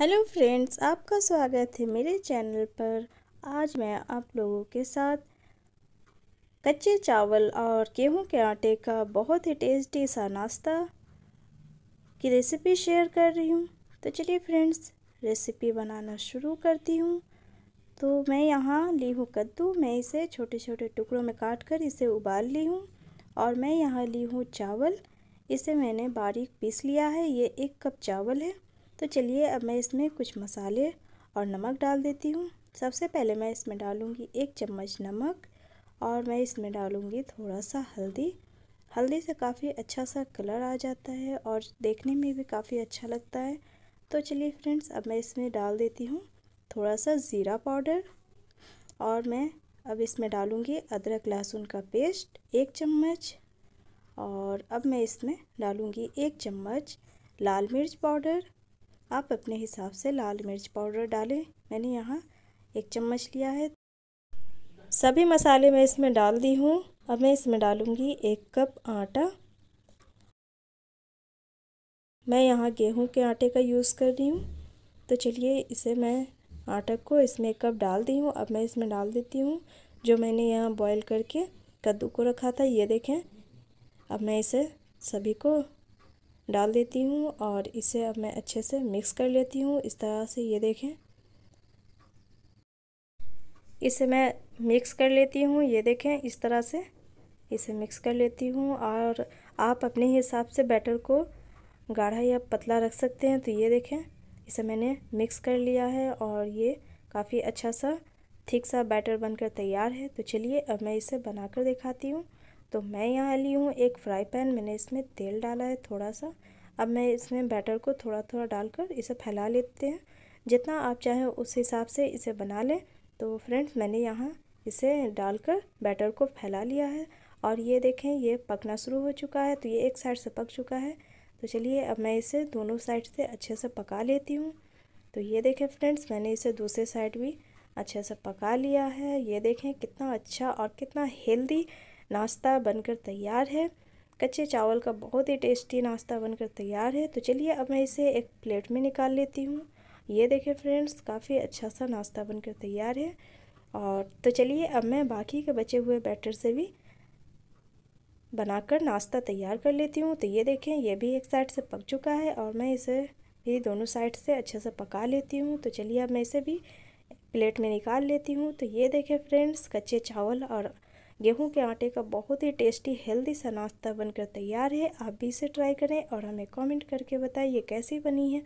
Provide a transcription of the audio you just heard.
hello friends आपका स्वागत है मेरे चैनल पर आज मैं आप लोगों के साथ कच्चे चावल और गेहूं के आटे का बहुत ही टेस्टी सा नाश्ता की रेसिपी शेयर कर रही हूं तो चलिए फ्रेंड्स रेसिपी बनाना शुरू करती हूं तो मैं यहाँ ली हूँ कद्दू मैं इसे छोटे छोटे टुकड़ों में काट कर इसे उबाल ली हूँ और मैं यहाँ ली हूँ चावल इसे मैंने बारीक पीस लिया है ये एक कप चावल है तो चलिए अब मैं इसमें कुछ मसाले और नमक डाल देती हूँ सबसे पहले मैं इसमें डालूँगी एक चम्मच नमक और मैं इसमें डालूँगी थोड़ा सा हल्दी हल्दी से काफ़ी अच्छा सा कलर आ जाता है और देखने में भी काफ़ी अच्छा लगता है तो चलिए फ्रेंड्स अब मैं इसमें डाल देती हूँ थोड़ा सा ज़ीरा पाउडर और मैं अब इसमें डालूँगी अदरक लहसुन का पेस्ट एक चम्मच और अब मैं इसमें डालूँगी एक चम्मच लाल मिर्च पाउडर आप अपने हिसाब से लाल मिर्च पाउडर डालें मैंने यहाँ एक चम्मच लिया है सभी मसाले मैं इसमें डाल दी हूँ अब मैं इसमें डालूँगी एक कप आटा मैं यहाँ गेहूँ के आटे का यूज़ कर रही हूँ तो चलिए इसे मैं आटा को इसमें एक कप डाल दी हूँ अब मैं इसमें डाल देती हूँ जो मैंने यहाँ बॉईल करके कद्दू को रखा था ये देखें अब मैं इसे सभी को डाल देती हूँ और इसे अब मैं अच्छे से मिक्स कर लेती हूँ इस तरह से ये देखें इसे मैं मिक्स कर लेती हूँ ये देखें इस तरह से इसे मिक्स कर लेती हूँ और आप अपने हिसाब से बैटर को गाढ़ा या पतला रख सकते हैं तो ये देखें इसे मैंने मिक्स कर लिया है और ये काफ़ी अच्छा सा थिक सा बैटर बनकर तैयार है तो चलिए अब मैं इसे बनाकर दिखाती हूँ तो मैं यहाँ ली हूँ एक फ्राई पैन मैंने इसमें तेल डाला है थोड़ा सा अब मैं इसमें बैटर को थोड़ा थोड़ा डालकर इसे फैला लेते हैं जितना आप चाहें उस हिसाब से इसे बना लें तो फ्रेंड्स मैंने यहाँ इसे डालकर बैटर को फैला लिया है और ये देखें ये पकना शुरू हो चुका है तो ये एक साइड से पक चुका है तो चलिए अब मैं इसे दोनों साइड से अच्छे से पका लेती हूँ तो ये देखें फ्रेंड्स मैंने इसे दूसरे साइड भी अच्छे से पका लिया है ये देखें कितना अच्छा और कितना हेल्दी नाश्ता बनकर तैयार है कच्चे चावल का बहुत ही टेस्टी नाश्ता बनकर तैयार है तो चलिए अब मैं इसे एक प्लेट में निकाल लेती हूँ ये देखें फ्रेंड्स काफ़ी अच्छा सा नाश्ता बनकर तैयार है और तो चलिए अब मैं बाकी के बचे हुए बैटर से भी बनाकर नाश्ता तैयार कर लेती हूँ तो ये देखें ये भी एक साइड से पक चुका है और मैं इसे भी दोनों साइड से अच्छे से पका लेती हूँ तो चलिए अब मैं इसे भी प्लेट में निकाल लेती हूँ तो ये देखें फ्रेंड्स कच्चे चावल और गेहूं के आटे का बहुत ही टेस्टी हेल्दी सा नाश्ता बनकर तैयार है आप भी इसे ट्राई करें और हमें कमेंट करके ये कैसी बनी है